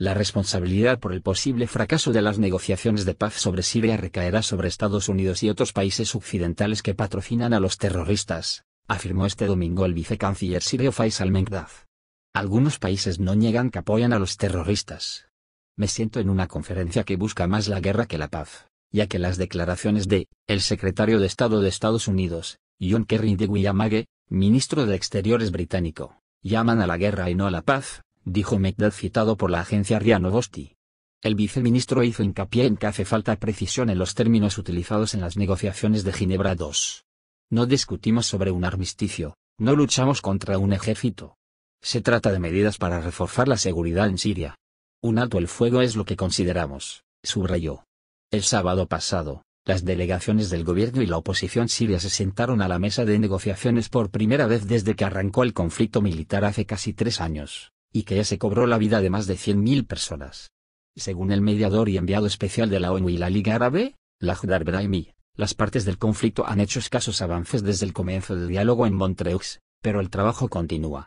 La responsabilidad por el posible fracaso de las negociaciones de paz sobre Siria recaerá sobre Estados Unidos y otros países occidentales que patrocinan a los terroristas, afirmó este domingo el vicecanciller sirio Faisal Mengdad. Algunos países no niegan que apoyan a los terroristas. Me siento en una conferencia que busca más la guerra que la paz, ya que las declaraciones de el secretario de Estado de Estados Unidos, John Kerry de William Hague, ministro de Exteriores británico, llaman a la guerra y no a la paz, dijo Mekdad citado por la agencia RIA El viceministro hizo hincapié en que hace falta precisión en los términos utilizados en las negociaciones de Ginebra II. No discutimos sobre un armisticio, no luchamos contra un ejército. Se trata de medidas para reforzar la seguridad en Siria. Un alto el fuego es lo que consideramos, subrayó. El sábado pasado, las delegaciones del gobierno y la oposición siria se sentaron a la mesa de negociaciones por primera vez desde que arrancó el conflicto militar hace casi tres años y que se cobró la vida de más de 100.000 personas. Según el mediador y enviado especial de la ONU y la Liga Árabe, Lajdar Brahimi, las partes del conflicto han hecho escasos avances desde el comienzo del diálogo en Montreux, pero el trabajo continúa.